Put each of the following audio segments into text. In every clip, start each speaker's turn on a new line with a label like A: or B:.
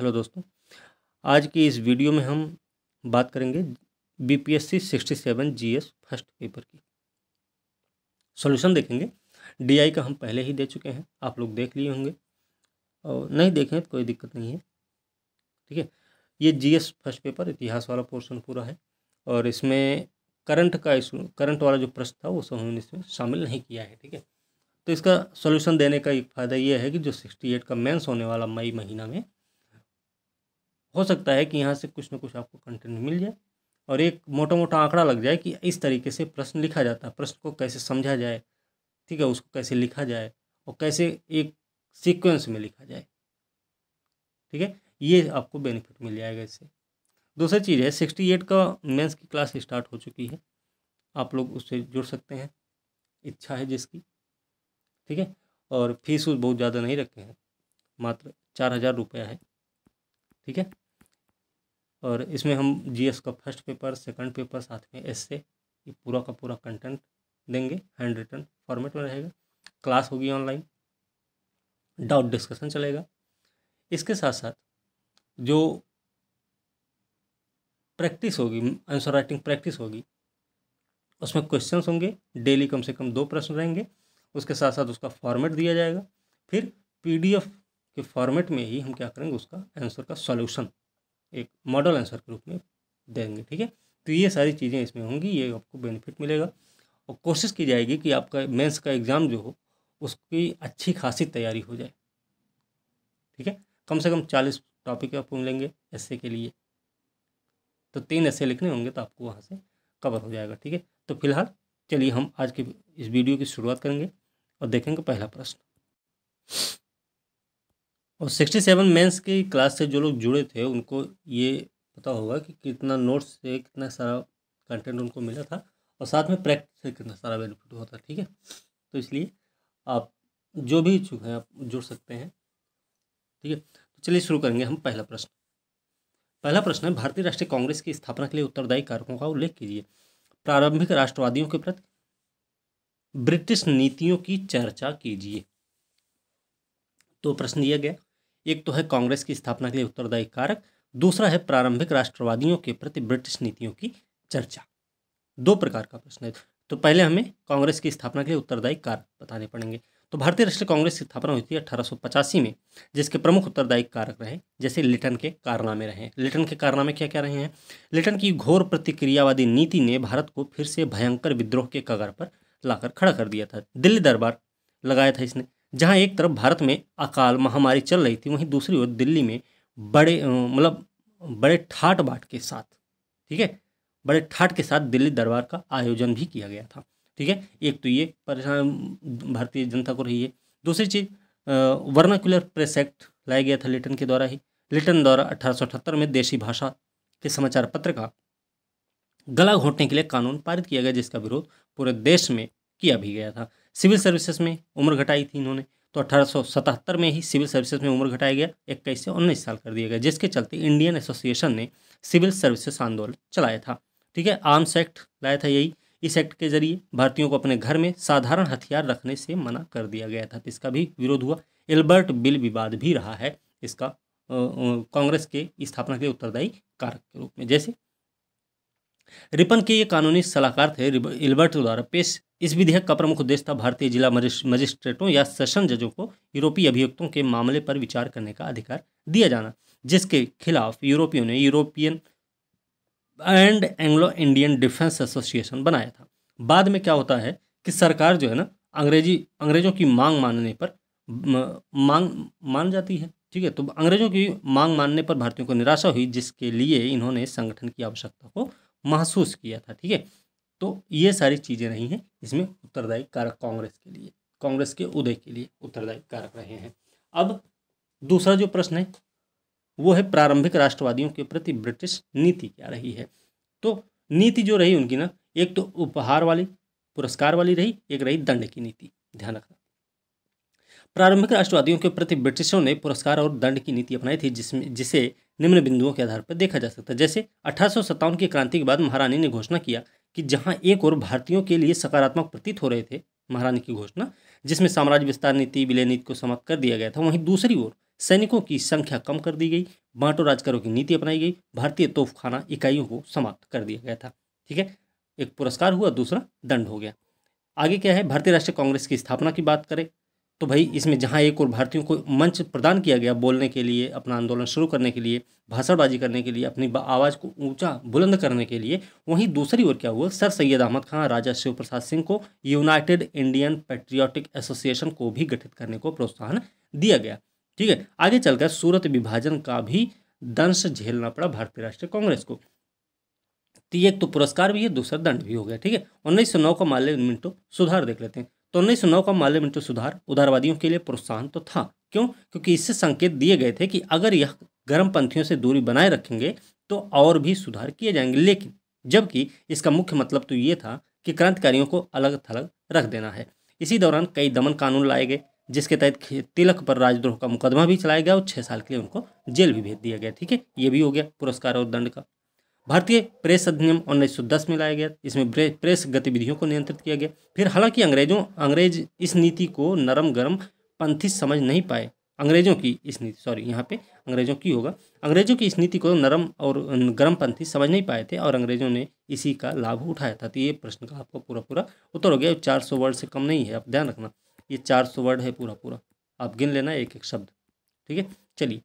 A: hello दोस्तों आज की इस वीडियो में हम बात करेंगे बीपीएससी 67 जीएस फर्स्ट पेपर की सॉल्यूशन देखेंगे डीआई का हम पहले ही दे चुके हैं आप लोग देख लिए होंगे और नहीं देखें तो कोई दिक्कत नहीं है ठीक है ये जीएस फर्स्ट पेपर इतिहास वाला पोर्शन पूरा है और इसमें करंट का इशू करंट वाला जो प्रश्न था वो सब हमने इसमें शामिल नहीं किया है ठीक है तो इसका सोल्यूशन देने का एक फ़ायदा ये है कि जो सिक्सटी एट का मेंस होने वाला मई महीना में हो सकता है कि यहाँ से कुछ ना कुछ आपको कंटेंट मिल जाए और एक मोटा मोटा आंकड़ा लग जाए कि इस तरीके से प्रश्न लिखा जाता है प्रश्न को कैसे समझा जाए ठीक है उसको कैसे लिखा जाए और कैसे एक सीक्वेंस में लिखा जाए ठीक है ये आपको बेनिफिट मिल जाएगा इससे दूसरी चीज़ है सिक्सटी एट का मेंस की क्लास स्टार्ट हो चुकी है आप लोग उससे जुड़ सकते हैं इच्छा है जिसकी ठीक है और फीस बहुत ज़्यादा नहीं रखे हैं मात्र चार हज़ार रुपया है ठीक है और इसमें हम जीएस का फर्स्ट पेपर सेकंड पेपर साथ में एस से ये पूरा का पूरा कंटेंट देंगे हैंड रिटर्न फॉर्मेट में रहेगा क्लास होगी ऑनलाइन डाउट डिस्कशन चलेगा इसके साथ साथ जो प्रैक्टिस होगी आंसर राइटिंग प्रैक्टिस होगी उसमें क्वेश्चंस होंगे डेली कम से कम दो प्रश्न रहेंगे उसके साथ साथ उसका फॉर्मेट दिया जाएगा फिर पीडीएफ के फॉर्मेट में ही हम क्या करेंगे उसका आंसर का सॉल्यूशन एक मॉडल आंसर के रूप में देंगे ठीक है तो ये सारी चीज़ें इसमें होंगी ये आपको बेनिफिट मिलेगा और कोशिश की जाएगी कि आपका मेंस का एग्ज़ाम जो हो उसकी अच्छी खासी तैयारी हो जाए ठीक है कम से कम चालीस टॉपिक आप मिलेंगे ऐसे के लिए तो तीन ऐसे लिखने होंगे तो आपको वहाँ से कवर हो जाएगा ठीक है तो फिलहाल चलिए हम आज के इस वीडियो की शुरुआत करेंगे और देखेंगे पहला प्रश्न और सिक्सटी सेवन मेन्स की क्लास से जो लोग जुड़े थे उनको ये पता होगा कि कितना नोट्स से कितना सारा कंटेंट उनको मिला था और साथ में प्रैक्टिस से कितना सारा बेनिफिट हुआ था ठीक है तो इसलिए आप जो भी इच्छुक हैं आप जुड़ सकते हैं ठीक है तो चलिए शुरू करेंगे हम पहला प्रश्न पहला प्रश्न है भारतीय राष्ट्रीय कांग्रेस की स्थापना के लिए उत्तरदायी कारकों का उल्लेख कीजिए प्रारंभिक राष्ट्रवादियों के प्रति ब्रिटिश नीतियों की चर्चा कीजिए तो प्रश्न दिया गया एक तो है कांग्रेस की स्थापना के लिए उत्तरदायी कारक दूसरा है प्रारंभिक राष्ट्रवादियों के प्रति ब्रिटिश नीतियों की चर्चा दो प्रकार का प्रश्न है तो पहले हमें कांग्रेस की स्थापना के लिए उत्तरदायी कारक बताने पड़ेंगे तो भारतीय राष्ट्रीय कांग्रेस की स्थापना हुई थी अठारह में जिसके प्रमुख उत्तरदायी कारक रहे जैसे लिटन के कारनामे रहे लिटन के कारनामे क्या क्या रहे हैं लिटन की घोर प्रतिक्रियावादी नीति ने भारत को फिर से भयंकर विद्रोह के कगार पर लाकर खड़ा कर दिया था दिल्ली दरबार लगाया था इसने जहाँ एक तरफ भारत में अकाल महामारी चल रही थी वहीं दूसरी ओर दिल्ली में बड़े मतलब बड़े ठाट बाट के साथ ठीक है बड़े ठाट के साथ दिल्ली दरबार का आयोजन भी किया गया था ठीक है एक तो ये परेशान भारतीय जनता को रही है दूसरी चीज़ वर्नाकुलर प्रेस एक्ट लाया गया था लिटन के द्वारा ही लिटन द्वारा अठारह में देशी भाषा के समाचार पत्र का गला घोटने के लिए कानून पारित किया गया जिसका विरोध पूरे देश में किया भी गया था सिविल सर्विसेज में उम्र घटाई थी इन्होंने तो अठारह में ही सिविल सर्विसेज में उम्र घटाया गया इक्कीस से उन्नीस साल कर दिया गया जिसके चलते इंडियन एसोसिएशन ने सिविल सर्विसेज आंदोलन चलाया था ठीक है आर्म्स एक्ट लाया था यही इस एक्ट के जरिए भारतीयों को अपने घर में साधारण हथियार रखने से मना कर दिया गया था तो इसका भी विरोध हुआ एल्बर्ट बिल विवाद भी रहा है इसका कांग्रेस के स्थापना के उत्तरदायी कारक के रूप में जैसे रिपन के ये कानूनी सलाहकार थे इल्बर्ट द्वारा पेश इस विधेयक का प्रमुख उद्देश्य था भारतीय जिला मजिस्ट्रेटों या सेशन जजों को यूरोपीय अभियुक्तों के मामले पर विचार करने का अधिकार दिया जाना जिसके खिलाफ यूरोपियों ने European and Anglo Indian defence association बनाया था बाद में क्या होता है कि सरकार जो है ना अंग्रेजी अंग्रेजों की मांग मानने पर मांग मान जाती है ठीक है तो अंग्रेजों की मांग मानने पर भारतीयों को निराशा हुई जिसके लिए इन्होंने संगठन की आवश्यकता को महसूस किया था ठीक है तो ये सारी चीज़ें रही हैं इसमें उत्तरदायी कारक कांग्रेस के लिए कांग्रेस के उदय के लिए उत्तरदायी कारक रहे हैं अब दूसरा जो प्रश्न है वो है प्रारंभिक राष्ट्रवादियों के प्रति ब्रिटिश नीति क्या रही है तो नीति जो रही उनकी ना एक तो उपहार वाली पुरस्कार वाली रही एक रही दंड की नीति ध्यान रखना प्रारंभिक राष्ट्रवादियों के प्रति ब्रिटिशों ने पुरस्कार और दंड की नीति अपनाई थी जिसमें जिसे निम्न बिंदुओं के आधार पर देखा जा सकता है जैसे अठारह की क्रांति के बाद महारानी ने घोषणा किया कि जहाँ एक और भारतीयों के लिए सकारात्मक प्रतीत हो रहे थे महारानी की घोषणा जिसमें साम्राज्य विस्तार नीति विलय नीति को समाप्त कर दिया गया था वहीं दूसरी ओर सैनिकों की संख्या कम कर दी गई बांटो राजकरों की नीति अपनाई गई भारतीय तोफखाना इकाइयों को समाप्त कर दिया गया था ठीक है एक पुरस्कार हुआ दूसरा दंड हो गया आगे क्या है भारतीय राष्ट्रीय कांग्रेस की स्थापना की बात करें तो भाई इसमें जहाँ एक और भारतीयों को मंच प्रदान किया गया बोलने के लिए अपना आंदोलन शुरू करने के लिए भाषणबाजी करने के लिए अपनी आवाज़ को ऊंचा बुलंद करने के लिए वहीं दूसरी ओर क्या हुआ सर सैयद अहमद खान राजा शिव प्रसाद सिंह को यूनाइटेड इंडियन पेट्रियाटिक एसोसिएशन को भी गठित करने को प्रोत्साहन दिया गया ठीक है आगे चलकर सूरत विभाजन का भी दंश झेलना पड़ा भारतीय राष्ट्रीय कांग्रेस को तो एक तो पुरस्कार भी है दूसरा दंड भी हो गया ठीक है उन्नीस सौ नौ का माल्य मिनटो सुधार देख लेते हैं तो उन्नीस सौ नौ का माल्य मिंटो सुधार उदारवादियों के लिए प्रोत्साहन तो था क्यों क्योंकि इससे संकेत दिए गए थे कि अगर यह गर्म पंथियों से दूरी बनाए रखेंगे तो और भी सुधार किए जाएंगे लेकिन जबकि इसका मुख्य मतलब तो ये था कि क्रांतिकारियों को अलग थलग रख देना है इसी दौरान कई दमन कानून लाए गए जिसके तहत तिलक पर राजद्रोह का मुकदमा भी चलाया गया और छः साल के लिए उनको जेल भी भेज दिया गया ठीक है ये भी हो गया पुरस्कार और दंड का भारतीय प्रेस अधिनियम उन्नीस में लाया गया इसमें प्रेस गतिविधियों को नियंत्रित किया गया फिर हालांकि अंग्रेजों अंग्रेज इस नीति को नरम गरम पंथी समझ नहीं पाए अंग्रेजों की इस नीति सॉरी यहाँ पे अंग्रेजों की होगा अंग्रेजों की इस नीति को नरम और गर्म पंथी समझ नहीं पाए थे और अंग्रेजों ने इसी का लाभ उठाया था तो ये प्रश्न का आपका पूरा पूरा उत्तर हो गया चार सौ वर्ड से कम नहीं है आप ध्यान रखना ये चार सौ वर्ड है पूरा पूरा आप गिन लेना एक एक शब्द ठीक है चलिए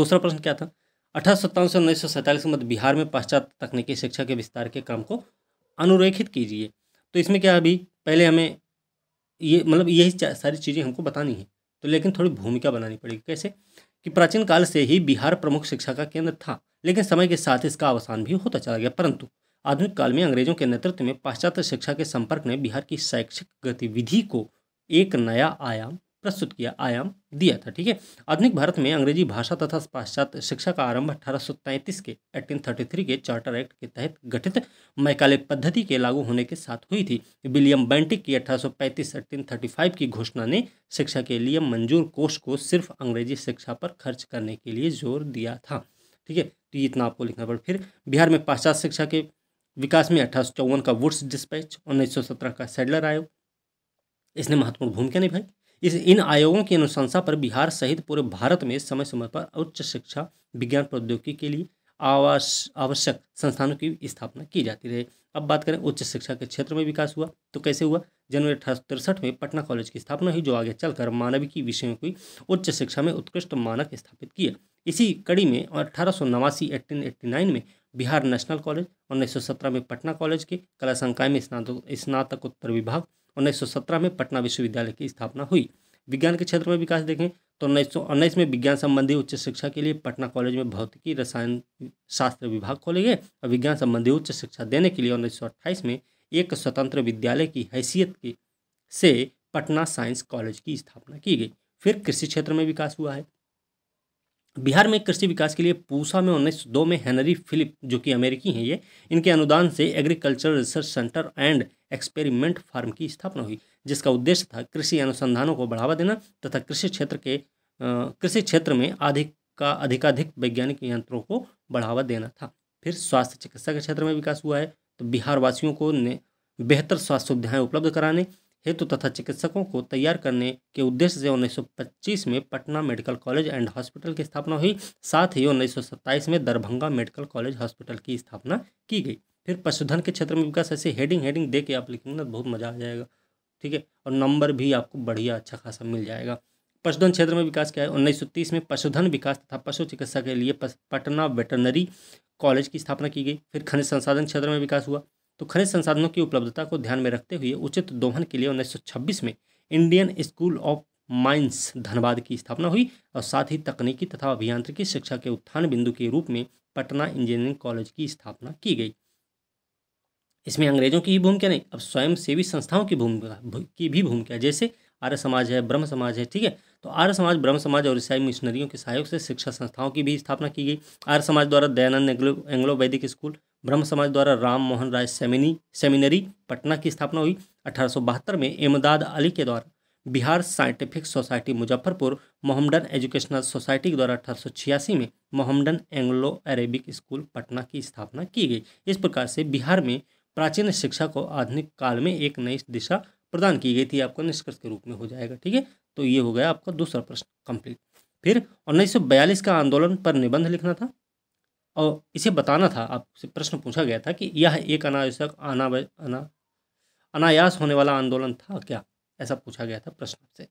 A: दूसरा प्रश्न क्या था अठारह सत्तावन से उन्नीस सौ सैंतालीस के मध्य बिहार में पाश्चात्य तकनीकी शिक्षा के विस्तार के काम को अनुरेखित कीजिए तो इसमें क्या अभी पहले हमें ये मतलब यही सारी चीज़ें हमको बतानी है तो लेकिन थोड़ी भूमिका बनानी पड़ेगी कैसे कि प्राचीन काल से ही बिहार प्रमुख शिक्षा का केंद्र था लेकिन समय के साथ इसका अवसान भी होता चला गया परंतु आधुनिक काल में अंग्रेजों के नेतृत्व में पाश्चात्य शिक्षा के संपर्क ने बिहार की शैक्षिक गतिविधि को एक नया आयाम प्रस्तुत किया आयाम दिया था ठीक है आधुनिक भारत में अंग्रेजी भाषा तथा पाश्चात शिक्षा का आरंभ अठारह के 1833 के चार्टर एक्ट के तहत गठित मैकाले पद्धति के लागू होने के साथ हुई थी विलियम बैंटिक की 1835-1835 की घोषणा ने शिक्षा के लिए मंजूर कोष को सिर्फ अंग्रेजी शिक्षा पर खर्च करने के लिए जोर दिया था ठीक है तो ये इतना आपको लिखना पड़ फिर बिहार में पाश्चात शिक्षा के विकास में अठारह का वुड्स डिस्पैच सत्रह का सेडलर आयोग इसने महत्वपूर्ण भूमिका निभाई इस इन आयोगों की अनुशंसा पर बिहार सहित पूरे भारत में समय समय पर उच्च शिक्षा विज्ञान प्रौद्योगिकी के लिए आवास आवश्यक संस्थानों की स्थापना की जाती रही अब बात करें उच्च शिक्षा के क्षेत्र में विकास हुआ तो कैसे हुआ जनवरी अठारह तिरसठ में पटना कॉलेज की स्थापना हुई जो आगे चलकर मानविकी विषयों की उच्च शिक्षा में उत्कृष्ट मानक स्थापित किया इसी कड़ी में अठारह सौ नवासी एट्टीन एट्टी नाइन में बिहार नेशनल कॉलेज उन्नीस सौ सत्रह में पटना कॉलेज के कला संकाय में स्नातक स्नातकोत्तर विभाग 1917 में पटना विश्वविद्यालय की स्थापना हुई विज्ञान के क्षेत्र में विकास देखें तो उन्नीस में विज्ञान संबंधी उच्च शिक्षा के लिए पटना कॉलेज में भौतिकी रसायन शास्त्र विभाग खोले गए और विज्ञान संबंधी उच्च शिक्षा देने के लिए उन्नीस में एक स्वतंत्र विद्यालय की हैसियत के से पटना साइंस कॉलेज की स्थापना की गई फिर कृषि क्षेत्र में विकास हुआ है बिहार में कृषि विकास के लिए पूसा में उन्नीस दो में हेनरी फिलिप जो कि अमेरिकी हैं ये इनके अनुदान से agriculture research centre and experiment farm की स्थापना हुई जिसका उद्देश्य था कृषि अनुसंधानों को बढ़ावा देना तथा कृषि क्षेत्र के कृषि क्षेत्र में अधिक का अधिकाधिक वैज्ञानिक यंत्रों को बढ़ावा देना था फिर स्वास्थ्य चिकित्सा के क्षेत्र में विकास हुआ है तो बिहार वासियों को ने बेहतर स्वास्थ्य सुविधाएं उपलब्ध कराने हेतु तथा चिकित्सकों को तैयार करने के उद्देश्य से 1925 में Patna medical college and hospital की स्थापना हुई साथ ही 1927 में दरभंगा मेडिकल कॉलेज हॉस्पिटल की स्थापना की गई फिर पशुधन के क्षेत्र में विकास ऐसे हेडिंग हेडिंग दे के आप लिखेंगे ना तो बहुत मज़ा आ जाएगा ठीक है और नंबर भी आपको बढ़िया अच्छा खासा मिल जाएगा पशुधन क्षेत्र में विकास क्या है उन्नीस में पशुधन विकास तथा पशु चिकित्सा के लिए पटना वेटनरी कॉलेज की स्थापना की गई फिर खनिज संसाधन क्षेत्र में विकास हुआ तो खनिज संसाधनों की उपलब्धता को ध्यान में रखते हुए उचित दोहन के लिए 1926 में Indian school of mines Dhanbad की स्थापना हुई और साथ ही तकनीकी तथा अभियांत्रिकी शिक्षा के उत्थान बिंदु के रूप में पटना इंजीनियरिंग कॉलेज की स्थापना की गई इसमें अंग्रेजों की ही भूमिका नहीं अब स्वयं सेवी संस्थाओं की भूमिका की भी भूमिका जैसे आर्य समाज है ब्रह्म समाज है ठीक है तो आर्य समाज ब्रह्म समाज और ईसाई मिशनरियों के सहयोग से शिक्षा संस्थाओं की भी स्थापना की गई आर्य समाज द्वारा Dayanand Anglo Anglo Vedic school Brahmo Samaj द्वारा राम मोहन राय सेमिनी सेमिनरी पटना की स्थापना हुई अठारह में इमदाद अली के द्वारा Bihar scientific society Muzaffarpur Mohammedan educational society के द्वारा अठारह में Mohammedan Anglo Arabic school Patna की स्थापना की गई इस प्रकार से बिहार में प्राचीन शिक्षा को आधुनिक काल में एक नई दिशा प्रदान की गई थी आपको निष्कर्ष के रूप में हो जाएगा ठीक है तो ये हो गया आपका दूसरा प्रश्न कंप्लीट फिर उन्नीस का आंदोलन पर निबंध लिखना था और इसे बताना था आपसे प्रश्न पूछा गया था कि यह एक अनावश्यक अना अना अनायास होने वाला आंदोलन था क्या ऐसा पूछा गया था प्रश्न से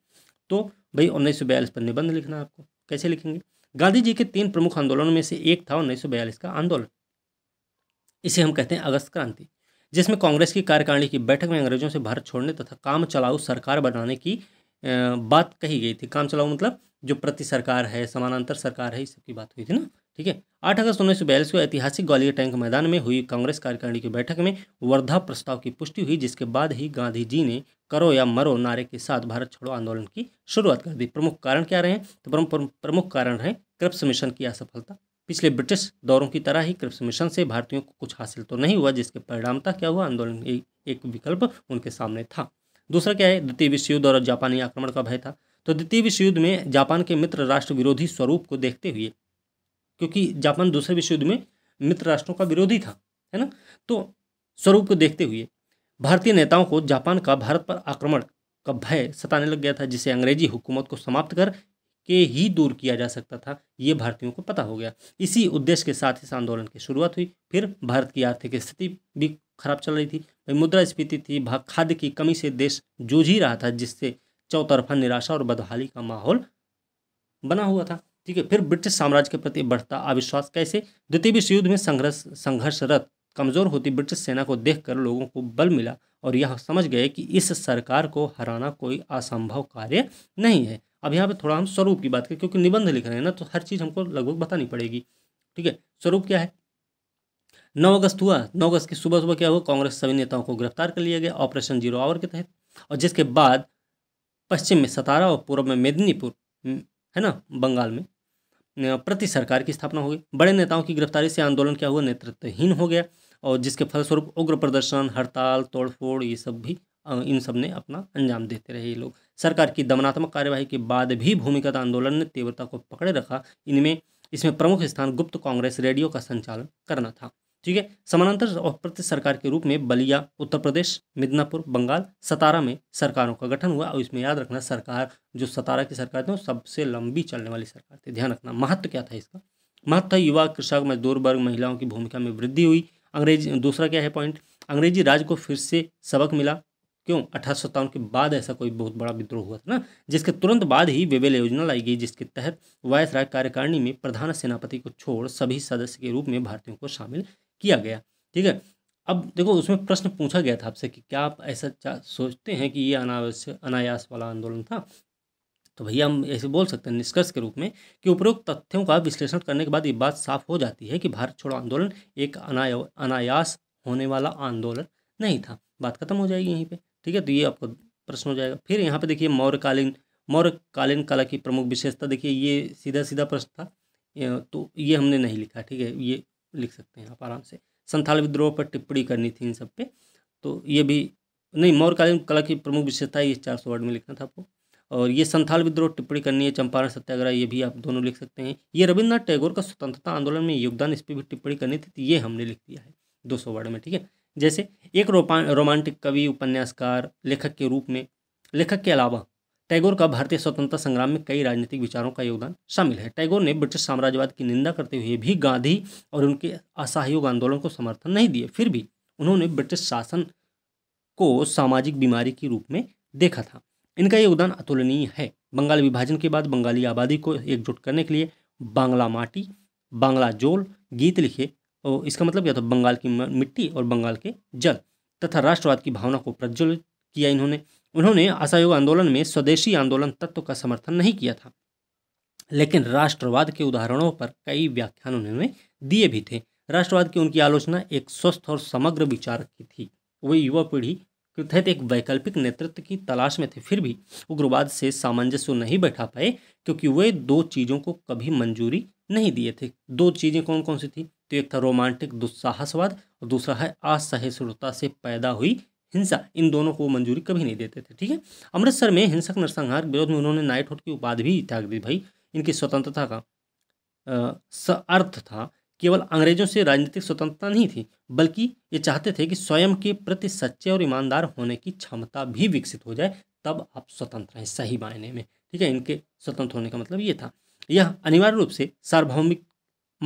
A: तो भाई उन्नीस पर निबंध लिखना आपको कैसे लिखेंगे गांधी जी के तीन प्रमुख आंदोलनों में से एक था उन्नीस का आंदोलन इसे हम कहते हैं अगस्त क्रांति जिसमें कांग्रेस की कार्यकारिणी की बैठक में अंग्रेजों से भारत छोड़ने तथा काम चलाऊ सरकार बनाने की बात कही गई थी काम चलाऊ मतलब जो प्रति सरकार है समानांतर सरकार है इस सबकी बात हुई थी ना ठीक है आठ अगस्त उन्नीस सौ बयालीस को ऐतिहासिक ग्वालियर टैंक मैदान में हुई कांग्रेस कार्यकारिणी की बैठक में वर्धा प्रस्ताव की पुष्टि हुई जिसके बाद ही गांधी जी ने करो या मरो नारे के साथ भारत छोड़ो आंदोलन की शुरुआत कर दी प्रमुख कारण क्या रहे हैं तो प्रमुख कारण है क्रप्स मिशन की असफलता पिछले ब्रिटिश दौरों की तरह ही क्रिप्स मिशन से भारतीयों को कुछ हासिल तो नहीं हुआ जिसके परिणामता क्या हुआ आंदोलन एक विकल्प उनके सामने था दूसरा क्या है द्वितीय विश्व युद्ध और जापानी आक्रमण का भय था तो द्वितीय विश्व युद्ध में जापान के मित्र राष्ट्र विरोधी स्वरूप को देखते हुए क्योंकि जापान दूसरे विश्व युद्ध में मित्र राष्ट्रों का विरोधी था है ना तो स्वरूप को देखते हुए भारतीय नेताओं को जापान का भारत पर आक्रमण का भय सताने लग गया था जिसे अंग्रेजी हुकूमत को समाप्त कर के ही दूर किया जा सकता था ये भारतीयों को पता हो गया इसी उद्देश्य के साथ इस आंदोलन की शुरुआत हुई फिर भारत की आर्थिक स्थिति भी खराब चल रही थी मुद्रा स्फीति थी भाग खाद्य की कमी से देश जूझ ही रहा था जिससे चौतरफा निराशा और बदहाली का माहौल बना हुआ था ठीक है फिर ब्रिटिश साम्राज्य के प्रति बढ़ता अविश्वास कैसे द्वितीय विश्व युद्ध में संघर्ष संघर्षरत कमज़ोर होती ब्रिटिश सेना को देखकर लोगों को बल मिला और यह समझ गए कि इस सरकार को हराना कोई असंभव कार्य नहीं है अब यहाँ पे थोड़ा हम स्वरूप की बात करें क्योंकि निबंध लिख रहे हैं ना तो हर चीज़ हमको लगभग बतानी पड़ेगी ठीक है स्वरूप क्या है नौ अगस्त हुआ नौ अगस्त की सुबह सुबह क्या हुआ कांग्रेस सभी नेताओं को गिरफ्तार कर लिया गया ऑपरेशन जीरो आवर के तहत और जिसके बाद पश्चिम में सतारा और पूर्व में मेदिनीपुर हम्म, है ना बंगाल में प्रति सरकार की स्थापना हो गई बड़े नेताओं की गिरफ्तारी से आंदोलन क्या हुआ नेतृत्वहीन हो गया और जिसके फलस्वरूप उग्र प्रदर्शन हड़ताल तोड़फोड़ ये सब भी इन सब ने अपना अंजाम देते रहे ये लोग सरकार की दमनात्मक कार्यवाही के बाद भी भूमिगत आंदोलन ने तीव्रता को पकड़े रखा इनमें इसमें प्रमुख स्थान गुप्त कांग्रेस रेडियो का संचालन करना था ठीक है समानांतर और प्रति सरकार के रूप में बलिया उत्तर प्रदेश मिदनापुर बंगाल सतारा में सरकारों का गठन हुआ और इसमें याद रखना सरकार जो सतारा की सरकार थी वो सबसे लंबी चलने वाली सरकार थी ध्यान रखना महत्व क्या था इसका महत्व युवा कृषक मजदूर वर्ग महिलाओं की भूमिका में वृद्धि हुई अंग्रेजी दूसरा क्या है पॉइंट अंग्रेजी राज को फिर से सबक मिला क्यों अठारह के बाद ऐसा कोई बहुत बड़ा विद्रोह हुआ था ना जिसके तुरंत बाद ही विवेल योजना लाई गई जिसके तहत वायस राय कार्यकारिणी में प्रधान सेनापति को छोड़ सभी सदस्य के रूप में भारतीयों को शामिल किया गया ठीक है अब देखो उसमें प्रश्न पूछा गया था आपसे कि क्या आप ऐसा सोचते हैं कि ये अनावश्य अनायास वाला आंदोलन था तो भैया हम ऐसे बोल सकते हैं निष्कर्ष के रूप में कि उपरोक्त तथ्यों का विश्लेषण करने के बाद ये बात साफ हो जाती है कि भारत छोड़ो आंदोलन एक अनाय अनायास होने वाला आंदोलन नहीं था बात खत्म हो जाएगी यहीं पर ठीक है तो ये आपका प्रश्न हो जाएगा फिर यहाँ पे देखिए मौर्यकालीन मौर्यकालीन कला की प्रमुख विशेषता देखिए ये सीधा सीधा प्रश्न था तो ये हमने नहीं लिखा ठीक है ये लिख सकते हैं आप आराम से संथाल विद्रोह पर टिप्पणी करनी थी इन सब पे तो ये भी नहीं मौर्यकालीन कला की प्रमुख विशेषता ये चार सौ वर्ड में लिखना था आपको और ये संथाल विद्रोह टिप्पणी करनी है चंपारण सत्याग्रह ये भी आप दोनों लिख सकते हैं ये रविन्द्रनाथ टैगोर का स्वतंत्रता आंदोलन में योगदान इस पर भी टिप्पणी करनी थी तो ये हमने लिख दिया है दो सौ वर्ड में ठीक है जैसे एक रोमांटिक कवि उपन्यासकार लेखक के रूप में लेखक के अलावा टैगोर का भारतीय स्वतंत्रता संग्राम में कई राजनीतिक विचारों का योगदान शामिल है टैगोर ने ब्रिटिश साम्राज्यवाद की निंदा करते हुए भी गांधी और उनके असहयोग आंदोलन को समर्थन नहीं दिए फिर भी उन्होंने ब्रिटिश शासन को सामाजिक बीमारी के रूप में देखा था इनका योगदान अतुलनीय है बंगाल विभाजन के बाद बंगाली आबादी को एकजुट करने के लिए बांग्ला माटी बांग्ला जोल गीत लिखे और तो इसका मतलब क्या था तो बंगाल की मिट्टी और बंगाल के जल तथा राष्ट्रवाद की भावना को प्रज्वलित किया इन्होंने उन्होंने असहयोग आंदोलन में स्वदेशी आंदोलन तत्व का समर्थन नहीं किया था लेकिन राष्ट्रवाद के उदाहरणों पर कई व्याख्यान उन्होंने दिए भी थे राष्ट्रवाद की उनकी आलोचना एक स्वस्थ और समग्र विचार की थी वे युवा पीढ़ी के तहत एक वैकल्पिक नेतृत्व की तलाश में थे फिर भी उग्रवाद से सामंजस्य नहीं बैठा पाए क्योंकि वे दो चीज़ों को कभी मंजूरी नहीं दिए थे दो चीज़ें कौन कौन सी थी तो एक था रोमांटिक दुस्साहसवाद और दूसरा है असहिष्णुता से पैदा हुई हिंसा इन दोनों को मंजूरी कभी नहीं देते थे ठीक है अमृतसर में हिंसक नरसंहार विरोध में उन्होंने नाइटहुड की उपाधि भी त्याग दी भाई इनकी स्वतंत्रता का अर्थ था केवल अंग्रेजों से राजनीतिक स्वतंत्रता नहीं थी बल्कि ये चाहते थे कि स्वयं के प्रति सच्चे और ईमानदार होने की क्षमता भी विकसित हो जाए तब आप स्वतंत्र हैं सही मायने में ठीक है इनके स्वतंत्र होने का मतलब ये था यह अनिवार्य रूप से सार्वभौमिक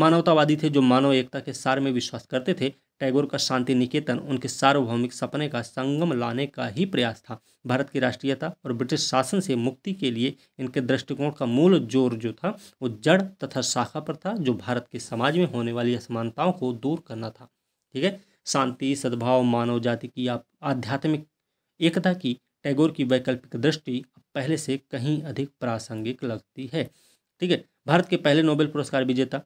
A: मानवतावादी थे जो मानव एकता के सार में विश्वास करते थे टैगोर का शांति निकेतन उनके सार्वभौमिक सपने का संगम लाने का ही प्रयास था भारत की राष्ट्रीयता और ब्रिटिश शासन से मुक्ति के लिए इनके दृष्टिकोण का मूल जोर जो था वो जड़ तथा शाखा पर था जो भारत के समाज में होने वाली असमानताओं को दूर करना था ठीक है शांति सद्भाव मानव जाति की आध्यात्मिक एकता की टैगोर की वैकल्पिक दृष्टि पहले से कहीं अधिक प्रासंगिक लगती है ठीक है भारत के पहले नोबेल पुरस्कार विजेता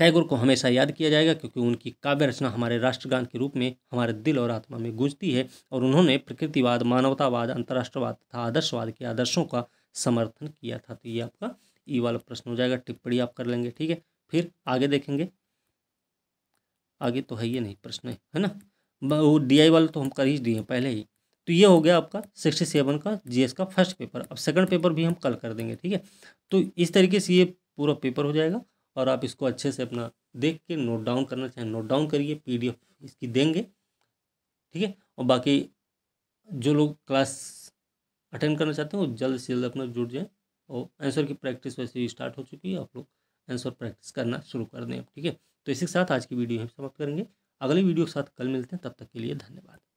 A: टैगोर को हमेशा याद किया जाएगा क्योंकि उनकी काव्य रचना हमारे राष्ट्रगान के रूप में हमारे दिल और आत्मा में गूंजती है और उन्होंने प्रकृतिवाद मानवतावाद अंतर्राष्ट्रवाद तथा आदर्शवाद के आदर्शों का समर्थन किया था तो ये आपका ई वाला प्रश्न हो जाएगा टिप्पणी आप कर लेंगे ठीक है फिर आगे देखेंगे आगे तो है ये नहीं प्रश्न है, है ना वो डी वाला तो हम कर ही दिए पहले ही तो ये हो गया आपका सिक्सटी सेवन का जीएस का फर्स्ट पेपर अब सेकंड पेपर भी हम कल कर देंगे ठीक है तो इस तरीके से ये पूरा पेपर हो जाएगा और आप इसको अच्छे से अपना देख के नोट डाउन करना चाहें नोट डाउन करिए पीडीएफ इसकी देंगे ठीक है और बाकी जो लोग क्लास अटेंड करना चाहते हैं वो जल्द से जल्द अपना जुड़ जाएँ और आंसर की प्रैक्टिस वैसे ही स्टार्ट हो चुकी है आप लोग आंसर प्रैक्टिस करना शुरू कर दें ठीक है तो इसी के साथ आज की वीडियो हम समाप्त करेंगे अगली वीडियो के साथ कल मिलते हैं तब तक के लिए धन्यवाद